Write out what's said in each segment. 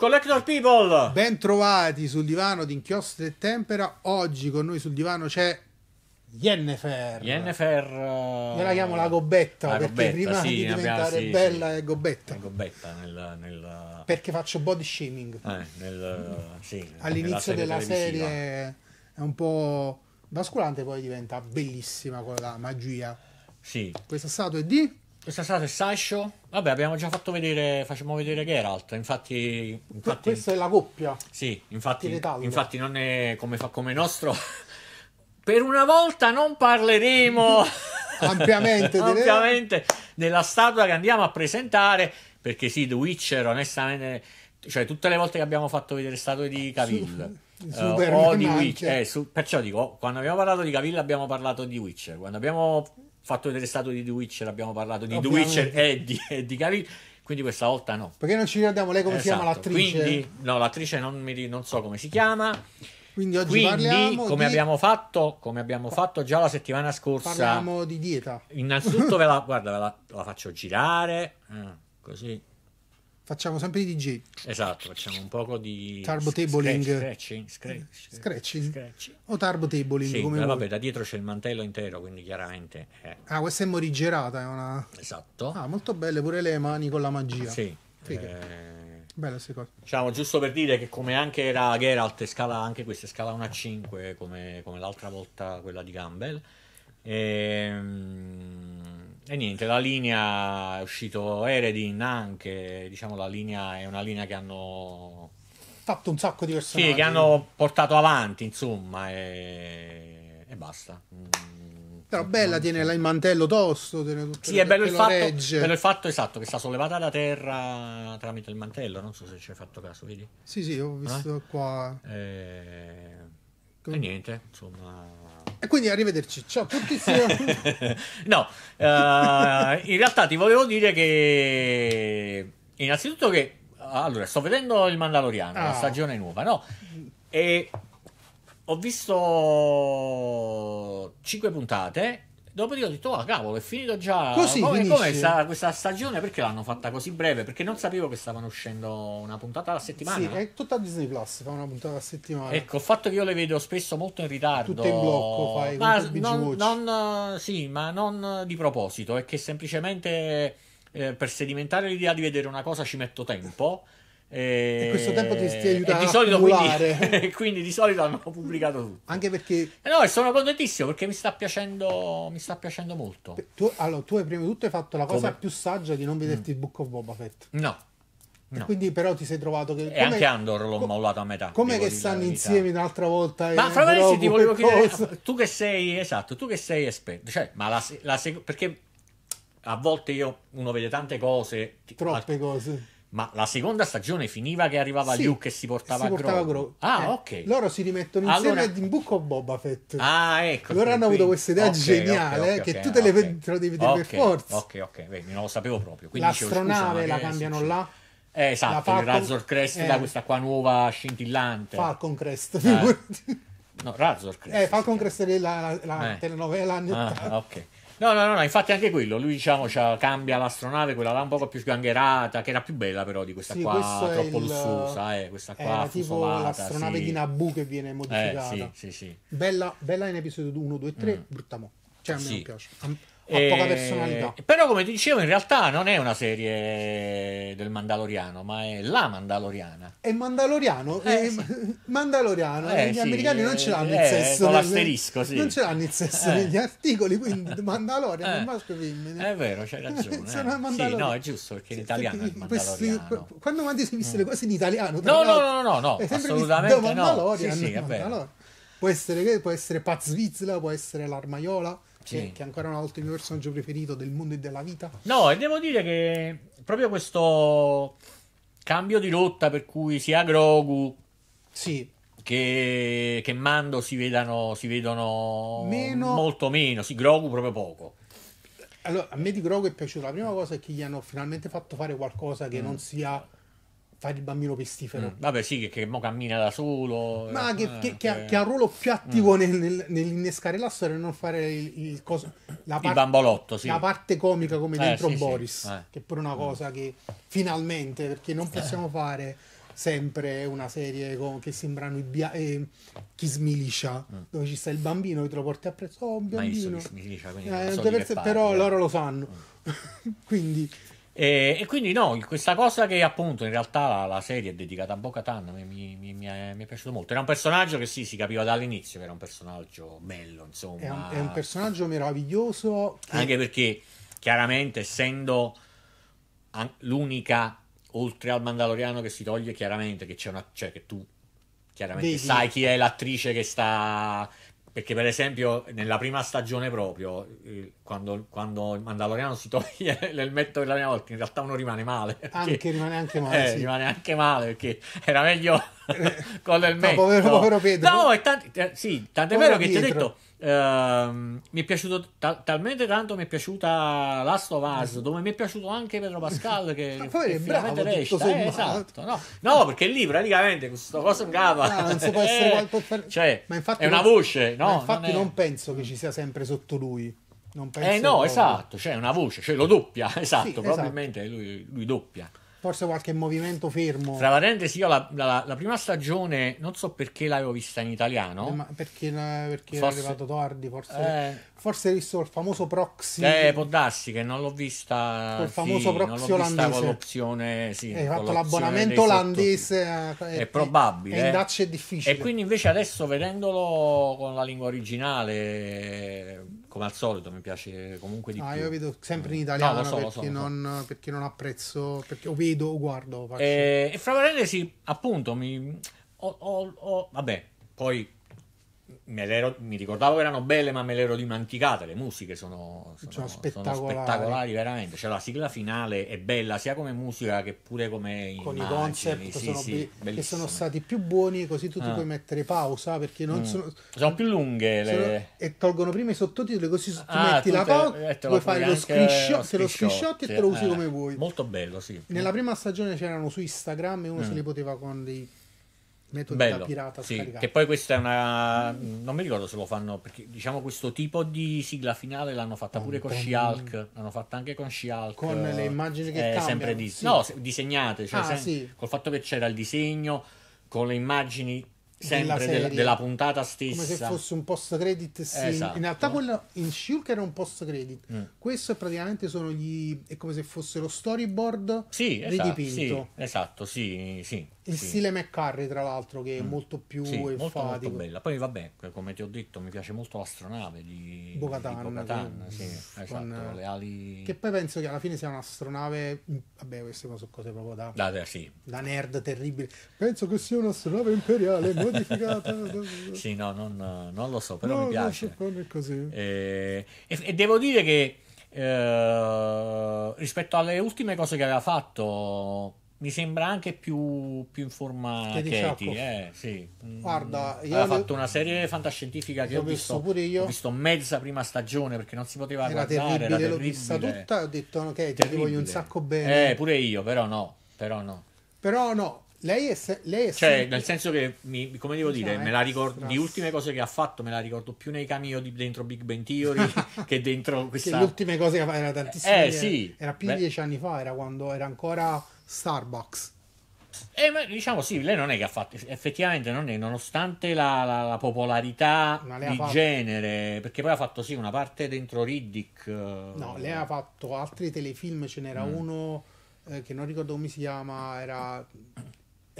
Collector People! Ben trovati sul divano di Inchiostro e Tempera. Oggi con noi sul divano c'è Yennefer. Yennefer. Uh... Io la chiamo la gobbetta la perché gobbetta, prima sì, di diventare abbiamo, sì, bella sì. è gobbetta. È gobbetta nel, nel... Perché faccio body shaming. Eh, nel, sì, All'inizio serie della serie è un po' basculante, poi diventa bellissima con la magia. Sì. Questo stato è di questa strada è Sascio. Vabbè, abbiamo già fatto vedere, facciamo vedere Geralt. Infatti, infatti questa è la coppia. Sì, infatti, infatti non è come fa come nostro. per una volta non parleremo ampiamente, ampiamente della statua che andiamo a presentare. Perché sì, The Witcher, onestamente, cioè tutte le volte che abbiamo fatto vedere statue di Cavill. Super uh, o di Witcher, cioè. eh, su, perciò dico, quando abbiamo parlato di Cavill abbiamo parlato di Witcher, quando abbiamo fatto vedere stato di The Witcher, abbiamo parlato di The Witcher e di, e di Cavill, quindi questa volta no. Perché non ci ricordiamo lei come esatto. si chiama esatto, l'attrice? Quindi, no, l'attrice non, mi, non so come si chiama. Quindi oggi Quindi, parliamo come, di... abbiamo fatto, come abbiamo fatto già la settimana scorsa. Parliamo di dieta. Innanzitutto ve la, guarda, ve la, la faccio girare, eh, così facciamo sempre i DJ. Esatto, facciamo un poco di turbo tabling. Scratching, scratching, eh, scratching. scratching. o tarbo tabling. Sì, come vabbè, da dietro c'è il mantello intero, quindi chiaramente. Eh. Ah, questa è morigerata. È una... Esatto. Ah, molto belle pure le mani con la magia. Sì. Eh... Bella queste cose. Diciamo, giusto per dire che come anche era Geralt, scala anche questa scala 1 a 5, come, come l'altra volta quella di Gamble. Ehm e niente, la linea è uscito Eredin anche, diciamo la linea è una linea che hanno fatto un sacco di persone. Sì, che hanno portato avanti, insomma, e, e basta. Mm. Però bella, tiene il mantello tosto. Tiene tutto sì, è bello il, fatto, bello il, fatto, esatto che sta sollevata da terra tramite il mantello. Non so se ci hai fatto caso, vedi? Sì, sì, ho visto eh? qua. E... Eh, Come... e niente, insomma e quindi arrivederci, ciao a tutti. no, uh, in realtà ti volevo dire che innanzitutto che allora sto vedendo il Mandaloriano, ah. la stagione nuova, no? E ho visto 5 puntate Dopodiché ho detto, ah, oh, cavolo, è finito già. Così, come, come sta, questa stagione? Perché l'hanno fatta così breve? Perché non sapevo che stavano uscendo una puntata alla settimana. Sì, è tutta Disney Plus, fa una puntata alla settimana. Ecco, il fatto che io le vedo spesso molto in ritardo. Tutte in blocco, fai ma non, non, Sì, ma non di proposito, è che semplicemente eh, per sedimentare l'idea di vedere una cosa ci metto tempo. E, e questo tempo ti, stia aiutando di solito, quindi, quindi, di solito hanno pubblicato tutto. Anche perché... Eh no, sono contentissimo perché mi sta piacendo, mi sta piacendo molto. Tu, allora, tu hai prima di tutto hai fatto la cosa come? più saggia di non vederti mm. il Book of Boba Fett. No. no. Quindi però ti sei trovato che... E anche Andor l'ho co- mollato a metà. Come che stanno insieme un'altra volta? Ma fra ti volevo chiedere... Tu che sei... Esatto, tu che sei esperto. Cioè, ma la, la Perché a volte io, uno vede tante cose... Troppe al- cose ma la seconda stagione finiva che arrivava sì, Luke e si portava, si portava Grogu. Grogu. Ah, eh, ok. Loro si rimettono insieme allora... in Book Boba Fett. Ah, ecco. Loro hanno avuto questa idea okay, geniale okay, eh, okay, che tu te, le vedi, te lo devi vedere per forza. Ok, ok, Vedi, non lo sapevo proprio. Quindi L'astronave dicevo, la cambiano là. Eh, esatto, la Falcon... il Razor Crest eh. da questa qua nuova scintillante. Falcon Crest. Eh. no, Razor eh, Crest. Eh, Falcon Crest è la, la, la eh. telenovela ah, ok. No, no, no, no, infatti anche quello, lui diciamo cambia l'astronave, quella là un po' più sgangherata, che era più bella però di questa sì, qua, troppo il... lussuosa, eh, questa qua era tipo l'astronave sì. di Nabu che viene modificata. Eh, sì, sì, sì. Bella, bella in episodio 1, 2 3, mm. brutta mo'. Cioè a me sì. non piace eh, poca personalità. Però, come ti dicevo, in realtà non è una serie del Mandaloriano, ma è la Mandaloriana. È Mandaloriano? Eh, è eh, sì. Mandaloriano. Eh, gli sì, americani non ce l'hanno il eh, sesso. Con l'asterisco, sì. Non ce l'hanno il sesso negli eh. articoli, quindi Mandaloriano, è maschio femmine. È vero, c'hai ragione. Sì, no, è giusto, perché in italiano è Mandaloriano. Questi, quando mandi sono viste le mm. cose in italiano? No, no, no, no, no, assolutamente no. Mandalorian. Sì, sì, è vero. Può essere, può essere Paz Vizla, può essere l'Armaiola sì. Che, è ancora una volta il mio personaggio preferito del mondo e della vita. No, e devo dire che proprio questo cambio di rotta per cui sia Grogu sì. che, che Mando si, vedano, si vedono meno... molto meno, sì, Grogu proprio poco. Allora, a me di Grogu è piaciuto. La prima cosa è che gli hanno finalmente fatto fare qualcosa che mm. non sia fare il bambino pestifero. Mm, vabbè, sì, che, che mo cammina da solo. Ma eh, che, eh, che, ha, che, ha, un ruolo più attivo mm. nel, nel, nell'innescare la storia e non fare il, il coso, la parte, il bambolotto, sì. La parte comica come eh, dentro sì, Boris, sì. Eh. che è pure una mm. cosa che finalmente, perché non eh. possiamo fare sempre una serie con, che sembrano i bia- eh, chi smiliscia mm. dove ci sta il bambino e te lo porti appresso oh un bambino smiliscia, eh, so diverse, però loro lo sanno mm. quindi e, e, quindi no, questa cosa che appunto in realtà la, la serie è dedicata a Bo-Katan mi, mi, mi, mi, è, piaciuto molto. Era un personaggio che sì, si capiva dall'inizio che era un personaggio bello, insomma. È un, è un personaggio meraviglioso. Che... Anche perché chiaramente essendo l'unica oltre al Mandaloriano che si toglie chiaramente che c'è una cioè che tu chiaramente Vedi. sai chi è l'attrice che sta perché, per esempio, nella prima stagione proprio, eh, quando, quando il Mandaloriano si toglie l'elmetto della prima volta, in realtà uno rimane male. Perché, anche, rimane anche male. Eh, sì. Rimane anche male perché era meglio eh, con l'elmetto. No, povero, povero Pedro. No, è tanti, eh, sì, tant'è povero vero che ti ho detto Ehm, mi è piaciuto ta- talmente tanto mi è piaciuta Last of mm. Us dove mi è piaciuto anche Pedro Pascal che, ah, che finalmente recita eh, esatto no. no. perché lì praticamente questo cosa cava no, ah, non può essere eh, qualcosa... cioè, ma infatti è una non... voce no? infatti non, è... non penso che ci sia sempre sotto lui non eh, penso eh no proprio. esatto cioè una voce cioè lo doppia esatto sì, esatto. probabilmente esatto. Lui, lui doppia Forse qualche movimento fermo. Tra parentesi, io la, la, la, prima stagione non so perché l'avevo vista in italiano. Eh, ma perché, perché forse... arrivato tardi, forse. Eh... Forse visto il famoso proxy. Eh, può darsi che non l'ho vista. Il famoso sì, proxy olandese. Con l'opzione, sì, Hai fatto l'abbonamento olandese. A, è, probabile. in eh. Dutch è difficile. E quindi invece adesso vedendolo con la lingua originale come al solito mi piace comunque di ah, più. io vedo sempre in mm. italiano no, so, perché, so, non, so. perché, non, apprezzo, perché o vedo o guardo. E, eh, e fra parentesi, appunto, mi, ho, ho, ho, vabbè, poi ero, mi ricordavo che erano belle, ma me le ero dimenticate. Le musiche sono, sono, sono, spettacolari. sono spettacolari. veramente. Cioè, la sigla finale è bella sia come musica che pure come Con i concept sì, sì, be- che sono stati più buoni, così tu ti ah. puoi mettere pausa perché non mm. sono, sono più lunghe. Le... e tolgono prima i sottotitoli, così tu ah, metti la pausa, eh, puoi fare lo screenshot, lo screenshot e te lo usi eh, come vuoi. Molto bello, sì. Nella prima stagione c'erano su Instagram e uno mm. se li poteva con dei Metodo Bello, da pirata sì, Che poi questa è una. Non mi ricordo se lo fanno. Perché diciamo questo tipo di sigla finale l'hanno fatta pure con She-Hulk. L'hanno fatta anche con She-Hulk. Con le eh, immagini che eh, cambiano. Sempre di... Sì. No, disegnate. Cioè, ah, sen... sì. Col fatto che c'era il disegno, con le immagini sempre della, del, della, puntata stessa. Come se fosse un post credit. Sì. Esatto. In realtà quello in Shulk era un post credit. Mm. Questo praticamente sono gli. è come se fosse lo storyboard sì, esatto, sì, esatto, sì, sì. Il sì. stile McCarry, tra l'altro, che è mm. molto più sì, enfatico. Molto, molto bella. Poi, vabbè, come ti ho detto, mi piace molto l'astronave di Bogatan. Bogatan sì, esatto, con... le ali. Che poi penso che alla fine sia un'astronave. Mm, vabbè, queste sono cose proprio da. Da, da, sì. da nerd terribile. Penso che sia un'astronave imperiale. codificata. sì, no, non, non, lo so, però no, mi piace. E, eh, e, e, devo dire che eh, rispetto alle ultime cose che aveva fatto, mi sembra anche più, più in forma Katie, Katie eh, sì. Mm, Guarda, io ho fatto una serie fantascientifica che ho visto, visto, pure io. Ho visto mezza prima stagione perché non si poteva era guardare, terribile, era terribile. l'ho vista tutta, ho detto ok, terribile. ti voglio un sacco bene. Eh, pure io, però no, però no. Però no, lei è, se- lei è cioè, sempre... nel senso che, mi, come devo diciamo, dire, cioè, me la ricordo, di ultime cose che ha fatto, me la ricordo più nei cameo di, dentro Big Ben Theory che dentro questa... Che le ultime cose che fa era tantissime. Eh, sì. Era più di dieci anni fa, era quando era ancora Starbucks. Eh, ma diciamo sì, lei non è che ha fatto, effettivamente non è, nonostante la, la, la popolarità di fatto... genere, perché poi ha fatto sì una parte dentro Riddick. Eh. No, lei ha fatto altri telefilm, ce n'era mm. uno eh, che non ricordo come si chiama, era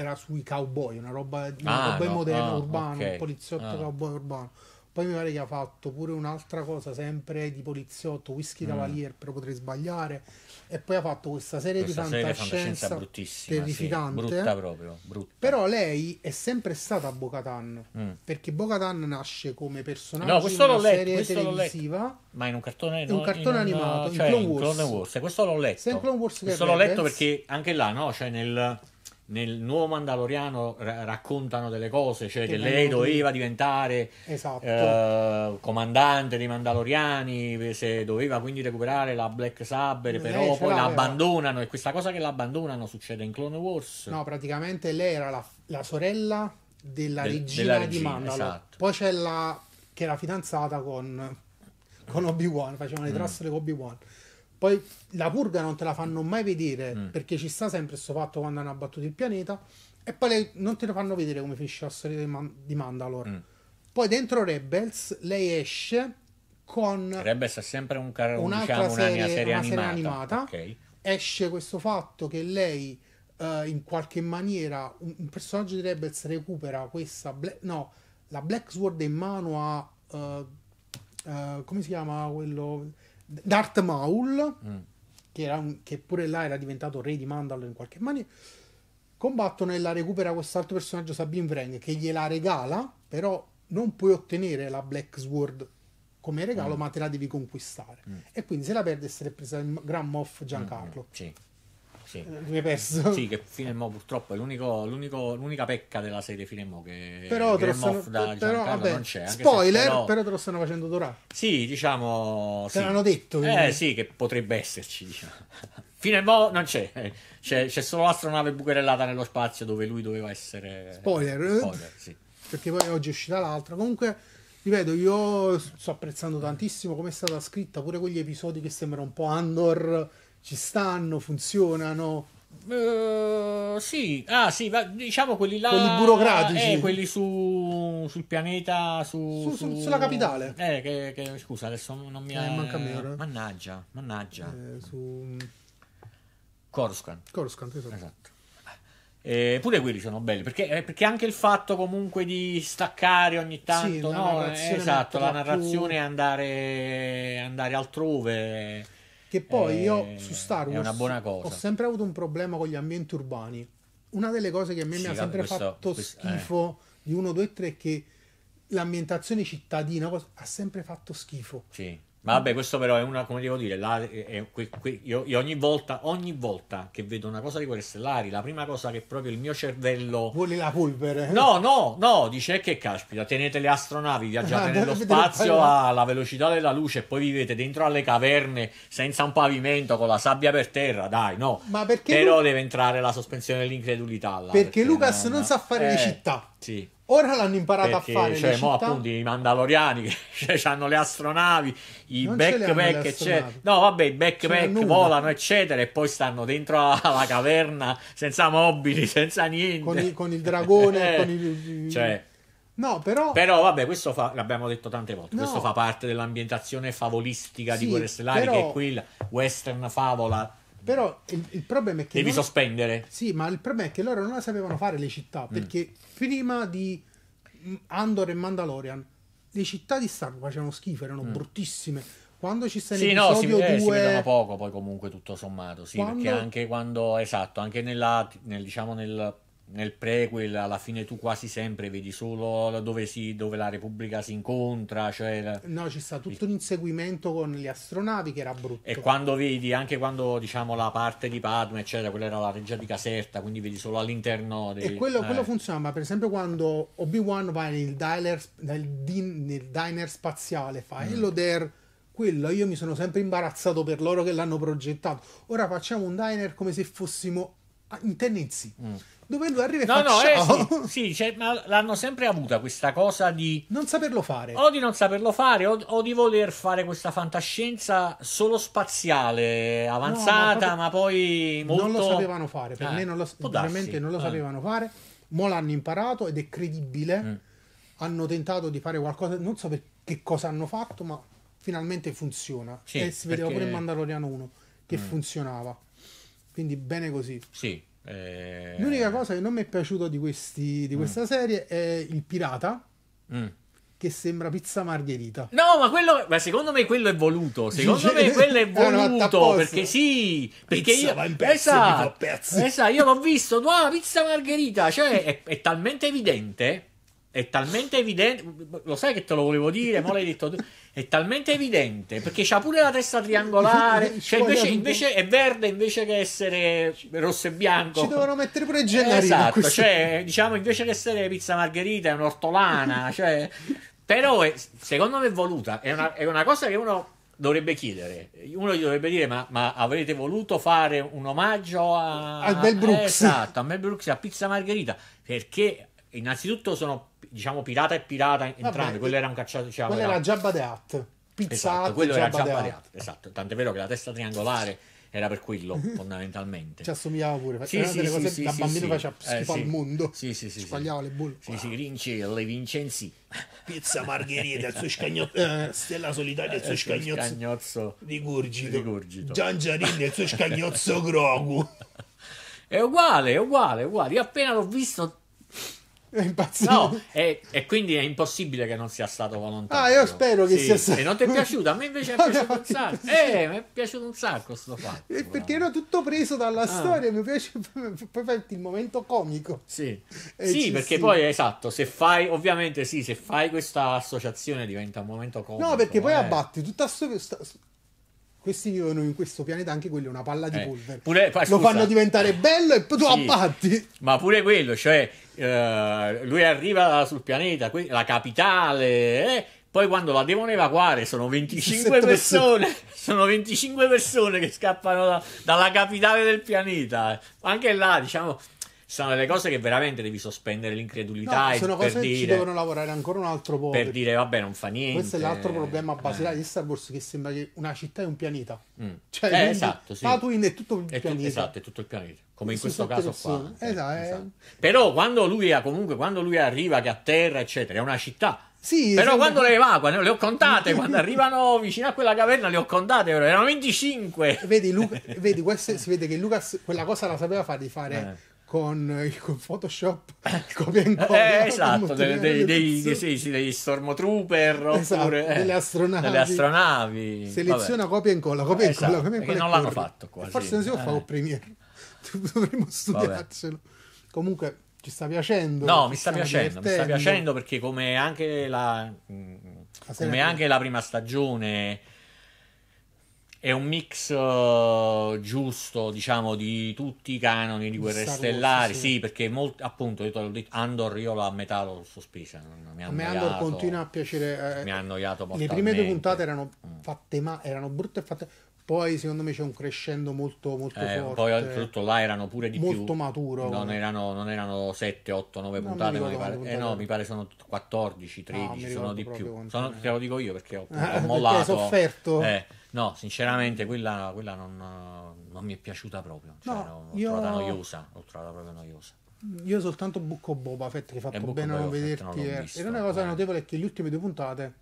era sui cowboy, una roba, una ah, roba no, moderna, ah, urbana, okay. un poliziotto ah. cowboy urbano. Poi mi pare che ha fatto pure un'altra cosa, sempre di poliziotto, Whisky mm. Cavalier, però potrei sbagliare. E poi ha fatto questa serie questa di fantascienza, terrificante. Sì, brutta proprio, brutta. Però lei è sempre stata a Bocatan, mm. perché Bocatan nasce come personaggio no, questo in una letto, serie televisiva. Ma in un cartone, in un cartone in animato, un, cioè, in Clone Wars. In Clone Wars. Questo l'ho letto. Questo l'ho letto perché anche là, no? Cioè nel nel nuovo Mandaloriano r- raccontano delle cose, cioè che, che lei doveva diventare esatto. eh, comandante dei Mandaloriani, se doveva quindi recuperare la Black Saber, lei poi l'abbandonano e questa cosa che l'abbandonano succede in Clone Wars. No, praticamente lei era la, la sorella della, De, regina della, regina di Mandalore. Esatto. Poi c'è la che era fidanzata con, con Obi-Wan, facevano le mm. con Obi-Wan. Poi la purga non te la fanno mai vedere mm. perché ci sta sempre questo fatto quando hanno abbattuto il pianeta. E poi le, non te lo fanno vedere come finisce la storia di, Man- di Mandalore. Mm. Poi dentro Rebels lei esce con. Rebels è sempre un car- un'altra diciamo, serie, una serie, una serie animata. animata. Okay. Esce questo fatto che lei uh, in qualche maniera. Un, un, personaggio di Rebels recupera questa. Bla- no, la Black Sword in mano a. Uh, uh, come si chiama quello? Darth Maul, mm. che, un, che, pure là era diventato re di Mandalore in qualche maniera, combattono e la recupera quest'altro personaggio Sabine Wren che gliela regala, però non puoi ottenere la Black Sword come regalo, mm. ma te la devi conquistare. Mm. E quindi se la perde essere presa il Grand Moff Giancarlo. Mm, mm, sì. Sì. L'hai eh, perso. Sì, che fine mo purtroppo è l'unico, l'unico, l'unica pecca della serie fine che però Game stanno, da però, vabbè, non c'è. Spoiler, però... però... te lo stanno facendo durare. Sì, diciamo... Te sì. l'hanno detto. Eh, quindi. Eh sì, che potrebbe esserci, diciamo. Fine non c'è. Eh, c'è. c'è solo l'astronave bucherellata nello spazio dove lui doveva essere... Spoiler. Spoiler, sì. Perché poi oggi è uscita l'altra. Comunque ripeto, io sto apprezzando tantissimo come è stata scritta, pure quegli episodi che sembrano un po' Andor ci stanno, funzionano. Uh, sì, ah sì, diciamo quelli là. Quelli burocratici. Eh, quelli su, sul pianeta, su, su, su, sulla capitale. Eh, che, che, scusa, adesso non mi... Eh, manca meno. Mannaggia, mannaggia. Eh, su... Coruscant. Coruscant, esatto. esatto. Eh, pure quelli sono belli perché, eh, perché, anche il fatto comunque di staccare ogni tanto sì, no? esatto, la narrazione più... andare, andare altrove che poi eh, io su Star Wars ho sempre avuto un problema con gli ambienti urbani. Una delle cose che a me sì, mi ha sempre questo, fatto questo, eh. schifo eh. di 1, 2, 3 è che l'ambientazione cittadina ha sempre fatto schifo. Sì. Ma vabbè, questo però è una, come devo dire, la, è, que, que, io, io, ogni volta, ogni volta che vedo una cosa di quelle stellari, la prima cosa che proprio il mio cervello... Vuole la polvere? No, no, no, dice che caspita, tenete le astronavi, viaggiate ah, nello spazio alla velocità della luce e poi vivete dentro alle caverne senza un pavimento, con la sabbia per terra, dai, no. Ma perché... Però Lu- deve entrare la sospensione dell'incredulità. Là, perché, perché, Lucas non, non sa fare eh, le città. Sì. Ora l'hanno imparato Perché, a fare. Cioè, città... mo, appunto, i Mandaloriani che cioè, hanno le astronavi, i backpack, eccetera. No, vabbè, i backpack volano, eccetera, e poi stanno dentro alla caverna senza mobili, senza niente. Con il, con il dragone, con il. Cioè. No, però... però... vabbè, questo fa, l'abbiamo detto tante volte, no. questo fa parte dell'ambientazione favolistica sì, di Guerre Stellari, però... che è qui western favola però il, il, problema è che. Devi non... sospendere. Sì, ma il problema è che loro non la sapevano fare le città. Mm. Perché mm. prima di Andor e Mandalorian, le città di Star facevano schifo, erano mm. bruttissime. Quando ci stai sì, no, eh, si, eh, due... si poco poi comunque tutto sommato, sì, quando... perché anche quando, esatto, anche nella, nel, diciamo, nel nel prequel alla fine tu quasi sempre vedi solo dove, si, dove la Repubblica si incontra. Cioè la... No, ci sta tutto un inseguimento con le astronavi che era brutto. E quando vedi, anche quando diciamo la parte di Padme, eccetera, quella era la reggia di Caserta, quindi vedi solo all'interno. Dei... E quello, eh. quello funziona, ma per esempio quando Obi-Wan va nel diner, nel nel diner spaziale, fa mm. Hello there quello io mi sono sempre imbarazzato per loro che l'hanno progettato. Ora facciamo un diner come se fossimo in Tennessee. Mm dove lui arriva e no, fa no, eh, ciao. Eh, sì, sì cioè, ma l'hanno sempre avuta questa cosa di non saperlo fare o di non saperlo fare o, o di voler fare questa fantascienza solo spaziale avanzata no, ma, ma, poi molto... non lo sapevano fare per eh, me non lo, veramente non lo ah. sapevano fare mo l'hanno imparato ed è credibile mm. hanno tentato di fare qualcosa non so che cosa hanno fatto ma finalmente funziona sì, e eh, si perché... pure in Mandaloriano 1 che mm. funzionava quindi bene così sì eh... L'unica cosa che non mi è piaciuta di, questi, di mm. questa mm. serie è il pirata. Mm che sembra pizza margherita. No, ma quello ma secondo me quello è voluto. Secondo me quello è eh, voluto perché sì, perché pizza, io in pezzi, esatto, pezzi. esatto, io l'ho visto, no, pizza margherita, cioè è, è talmente evidente è talmente evidente, lo sai che te lo volevo dire, ma l'hai detto tu, è talmente evidente, perché c'ha pure la testa triangolare, cioè invece, invece, è verde invece che essere rosso e bianco. Ci devono mettere pure i generi Esatto, cioè, diciamo invece che essere pizza margherita è un'ortolana, cioè, però è, secondo me è voluta, è una, è una, cosa che uno dovrebbe chiedere, uno gli dovrebbe dire ma, ma avrete voluto fare un omaggio a... Al Bel Brooks. Esatto, a Mel Brooks, a pizza margherita, perché innanzitutto sono diciamo pirata e pirata entrambi, quello era un cacciatore, cioè, diciamo, quello era, era Jabba the Hutt, pizzato, esatto, quello Jabba era Jabba the Hutt, esatto, tant'è vero che la testa triangolare era per quello mhm. fondamentalmente. Ci assomigliava pure, sì, sì, delle cose sì, da sì, bambino sì. faceva eh, schifo eh, al mondo. Sì, sì, sì. Sbagliava le bolle. Sì, wow. sì, Rincelli, Vincenzi. Pizza Margherita, il suo scagnozzo. Eh, Stella Solitaria, il suo eh, scagnozzo. scagnozzo. Rigurgito. Rigurgito. Giangiarini, il suo scagnozzo Grogu. È uguale, è uguale, è uguale. Io appena l'ho visto è impazzito. No, e, e, quindi è impossibile che non sia stato volontario. Ah, io spero che sì. sia stato. E non ti è piaciuto? A me invece è piaciuto un sacco. Eh, mi è piaciuto un sacco sto fatto. Eh, perché era tutto preso dalla ah. storia, mi piace poi il momento comico. Sì. Eh, sì, perché sì. poi esatto, se fai ovviamente sì, se fai questa associazione diventa un momento comico. No, perché eh. poi abbatti tutta questa questi vivono in questo pianeta anche quelli una palla di eh, polvere pure, pa, lo fanno diventare bello e tu sì, abbatti ma pure quello cioè eh, lui arriva sul pianeta, la capitale, eh, poi quando la devono evacuare sono 25 persone, sono 25 persone che scappano da, dalla capitale del pianeta. Anche là, diciamo, sono delle cose che veramente devi sospendere l'incredulità no, e sono cose per dire, ci devono lavorare ancora un altro po' per dire vabbè non fa niente questo è l'altro problema basilare eh. di Star Wars che sembra che una città è un pianeta mm. cioè eh, esatto sì. Tatooine è tutto il è pianeta tu, esatto è tutto il pianeta come in questo caso persone. qua eh, esatto, eh, esatto. però quando lui ha, comunque quando lui arriva che a terra eccetera è una città sì, però esatto. quando le evacuano le ho contate quando arrivano vicino a quella caverna le ho contate erano 25 vedi, Luca, vedi questo, si vede che Lucas quella cosa la sapeva fare di fare eh con, eh, con Photoshop, copia e incolla. Eh, esatto, dei, dei, dei, sì, sì, dei stormtrooper esatto, oppure eh, delle, astronavi. delle astronavi. Seleziona Vabbè. copia e incolla, copia e eh, esatto, incolla. Copia e non l'hanno fatto quasi. Forse non si può eh. fare un Premiere, dovremmo studiarcelo. Vabbè. Comunque ci sta piacendo. No, mi sta piacendo, mi sta piacendo perché come anche la, la come anche la prima stagione è un mix uh, giusto, diciamo, di tutti i canoni di Guerre Star Stellari. sì. sì. perché molti, appunto, io te l'ho detto, Andor io la metà l'ho sospesa. Mi a me Andor continua a piacere. Eh, mi ha annoiato molto. Le prime due puntate erano mm. fatte ma erano brutte e fatte poi secondo me c'è un crescendo molto, molto eh, forte. Poi oltretutto là erano pure di molto più. Molto maturo. Non erano, non erano, 7, 8, 9 puntate, no, mi, pare, Eh no, mi pare, sono 14, 13, no, sono di più. Sono, te lo dico io perché ho, eh, ho mollato. Ho sofferto. Eh. No, sinceramente quella, quella non, non, mi è piaciuta proprio. Cioè, no, l'ho io... trovata noiosa, l'ho trovata proprio noiosa. Io soltanto Bucco Boba Fett che fatto bene Boba vederti. e eh. una cosa eh. notevole è che le ultime due puntate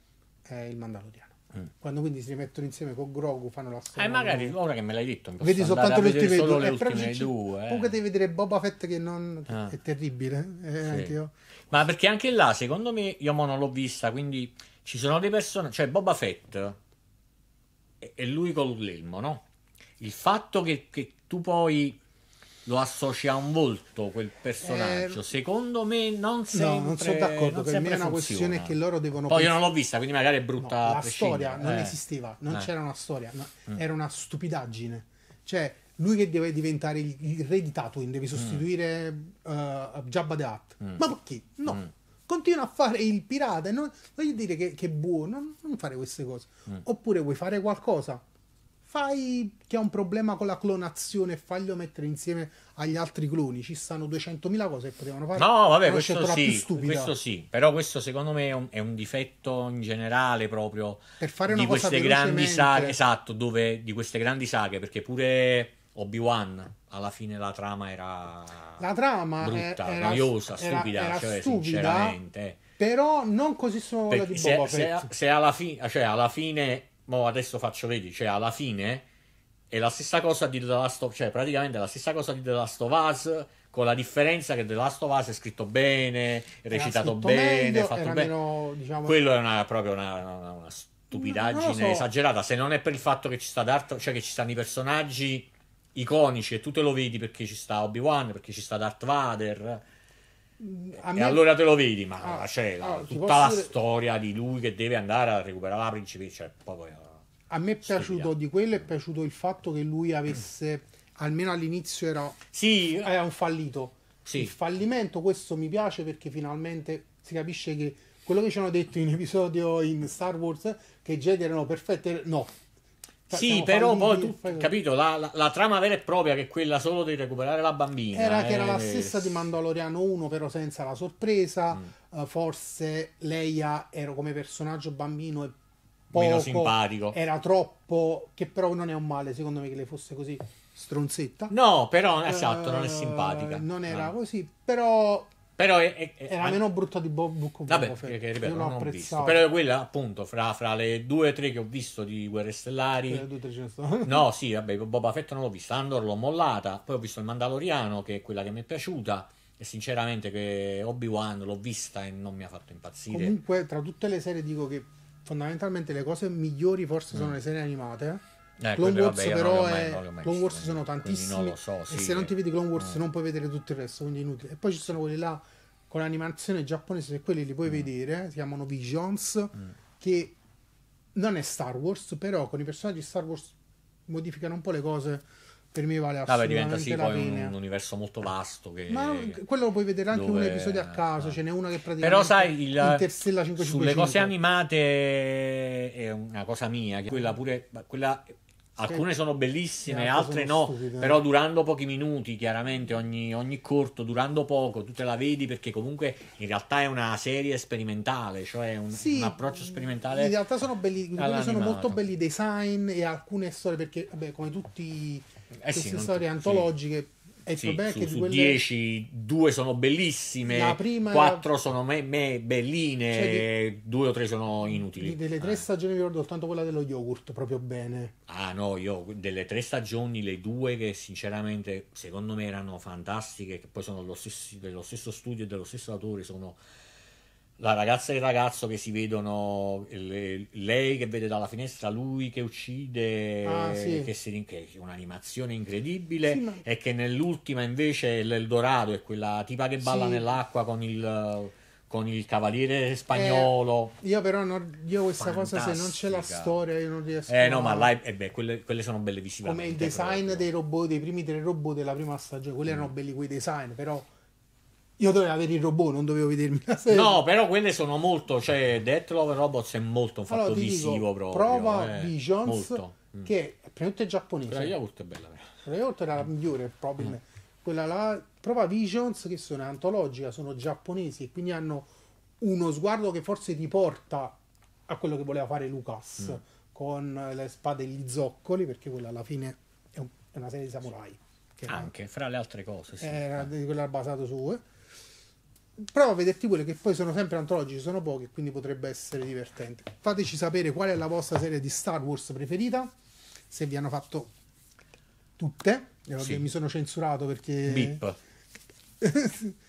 è il Mandaloriano. Mm. Quando quindi si rimettono insieme con Grogu fanno la storia. Eh, magari ora che me l'hai detto, mi vedi soltanto le ultime due. Le eh, ultime due eh. Poca di vedere Boba Fett che non ah. è terribile. Eh, sì. Ma perché anche là, secondo me, io mo non l'ho vista, quindi ci sono dei personaggi. Cioè, Boba Fett e lui con lembo, no? Il fatto che, che tu poi lo associ a un volto quel personaggio. Eh, Secondo me non sempre No, non sono d'accordo. per me è una questione che loro devono. Poi pensare. io non l'ho vista, quindi magari è brutta. No, la storia non eh. esisteva, non eh. c'era una storia, no, mm. era una stupidaggine. Cioè, lui che deve diventare il, re di Tatooine, deve mm. sostituire mm. uh, Jabba the Hutt. Mm. Ma perché? No. Mm continua a fare il pirata. Non, voglio dire che, che è buono, non, non fare queste cose. Mm. Oppure vuoi fare qualcosa? Fai che ha un problema con la clonazione e faglio mettere insieme agli altri cloni. Ci stanno 200.000 cose che potevano fare. No, vabbè, questo sì, questo sì. Però questo secondo me è un, è un difetto in generale proprio per fare di queste grandi saghe. Esatto, dove, di queste grandi saghe, perché pure Obi-Wan alla fine la trama era la trama brutta, era, noiosa, era, stupida, era cioè, stupida, sinceramente. Eh. Però non così sono per, di Boba se, Fett. Se, se alla, fi- cioè, alla fine, mo adesso faccio vedi, cioè alla fine è la stessa cosa di The Last of cioè praticamente la stessa cosa di The Last of Us con la differenza che The Last of Us è scritto bene, recitato scritto bene, meglio, fatto bene. Meno, diciamo... Quello è una, proprio una, una, una stupidaggine no, so. esagerata, se non è per il fatto che ci sta d'arte, cioè che ci stanno i personaggi iconici e tu te lo vedi perché ci sta Obi-Wan, perché ci sta Darth Vader. Mm, a e allora te lo vedi, ma ah, c'è cioè, la, ah, tutta la dire... storia di lui che deve andare a recuperare la principessa. Cioè, eh, a me è studiato. piaciuto di quello, è piaciuto il fatto che lui avesse, almeno all'inizio era, sì. era un fallito. Sì. Il fallimento, questo mi piace perché finalmente si capisce che quello che ci hanno detto in episodio in Star Wars, che i Jedi erano perfetti, no, sì, però poi tu, capito, la, la, la, trama vera e propria che è quella solo di recuperare la bambina. Era eh... che era eh, la eh, stessa di Mandaloriano 1, però senza la sorpresa. Mm. Uh, forse Leia era come personaggio bambino e poco, meno simpatico. Era troppo, che però non è un male, secondo me, che le fosse così stronzetta. No, però esatto, uh, non è simpatica. Non era no. così, però però è, è, era an... meno brutta di Bob Book of Vabbè, Boba Che, ripeto, non, non ho visto. Però quella, appunto, fra, fra, le due o tre che ho visto di Guerre Stellari. Eh, no, sì, vabbè, Boba Fett non l'ho vista. Andor l'ho mollata. Poi ho visto il Mandaloriano, che è quella che mi è piaciuta. E sinceramente che Obi-Wan l'ho vista e non mi ha fatto impazzire. Comunque, tra tutte le serie dico che fondamentalmente le cose migliori forse mm. sono le serie animate eh. Eh, Clone Wars vabbè, però è... mai, Clone Wars sono tantissimi so, sì, e se non ti vedi Clone Wars no. Eh. non puoi vedere tutto il resto, quindi inutile. E poi ci sono quelli là con l'animazione giapponese, se quelli li puoi mm. vedere, eh, si chiamano Visions, mm. che non è Star Wars, però con i personaggi Star Wars modificano un po' le cose per me vale assolutamente Vabbè, diventa sì, la poi un, un, universo molto vasto che... ma quello lo puoi vedere anche dove... un episodio a eh, caso ah. ce n'è una che praticamente però sai il... Interstella 555 sulle cose animate è una cosa mia quella pure quella Alcune sono bellissime, altre, altre no, stupide. però durando pochi minuti, chiaramente ogni, ogni, corto, durando poco, tu te la vedi perché comunque in realtà è una serie sperimentale, cioè un, sì, un approccio sperimentale. In realtà sono belli, sono molto belli i design e alcune storie perché, vabbè, come tutte eh queste sì, storie t- antologiche, sì e ecco, sì, su, su quelle... 2 sono bellissime, 4 era... sono me, me belline, cioè, o 3 sono inutili. Di, delle tre ah. stagioni ricordo soltanto quella dello yogurt, proprio bene. Ah no, io delle tre stagioni, le due che sinceramente secondo me erano fantastiche, che poi sono dello stesso, dello stesso studio e dello stesso autore, sono la ragazza e il ragazzo che si vedono, le, lei che vede dalla finestra, lui che uccide, ah, sì. che si rinchecchia, un'animazione incredibile sì, ma... e che nell'ultima invece l'Eldorado è quella tipa che balla sì. nell'acqua con il con il cavaliere spagnolo. Eh, io però non, io questa Fantastica. cosa se non c'è la storia io non riesco. Eh no, a... ma là eh beh, quelle, quelle, sono belle visibili. Come il design proprio. Ecco. dei robot, dei primi tre robot della prima stagione, quelli mm. erano belli quei design, però io dovevo avere il robot, non dovevo vedermi la serie. No, però quelle sono molto. Cioè, Death Love Robots è molto un fatto allora, visivo dico, proprio. Prova eh, Visions, molto. Mm. che è prima è giapponese. La Yakult è bella. La eh. Yakult era la migliore, probabilmente. Mm. Quella là, prova Visions, che sono antologica, sono giapponesi e quindi hanno uno sguardo che forse ti porta a quello che voleva fare Lucas mm. con le spade e gli zoccoli, perché quella alla fine è, una serie di samurai. Anche, era, fra le altre cose. Sì. Era ah. quella basata su. Eh prova a vederti quelle che poi sono sempre antologici, sono poche, quindi potrebbe essere divertente. Fateci sapere qual è la vostra serie di Star Wars preferita, se vi hanno fatto tutte. Sì. Mi sono censurato perché... Bip.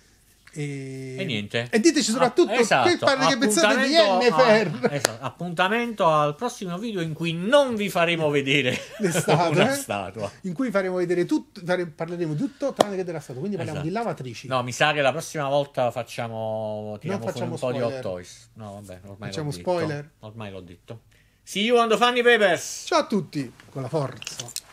E, e niente. E diteci soprattutto ah, esatto. che parli che pensate di NFR. A, esatto. Appuntamento al prossimo video in cui non vi faremo vedere statua, una eh? statua. In cui faremo vedere tutto, parleremo di tutto tranne che della statua. Quindi parliamo esatto. di lavatrici. No, mi sa che la prossima volta facciamo. Tiriamo non facciamo un spoiler. po' di hot toys. No, vabbè, ormai facciamo spoiler. Ormai l'ho detto. See you on the funny papers. Ciao a tutti, con la forza.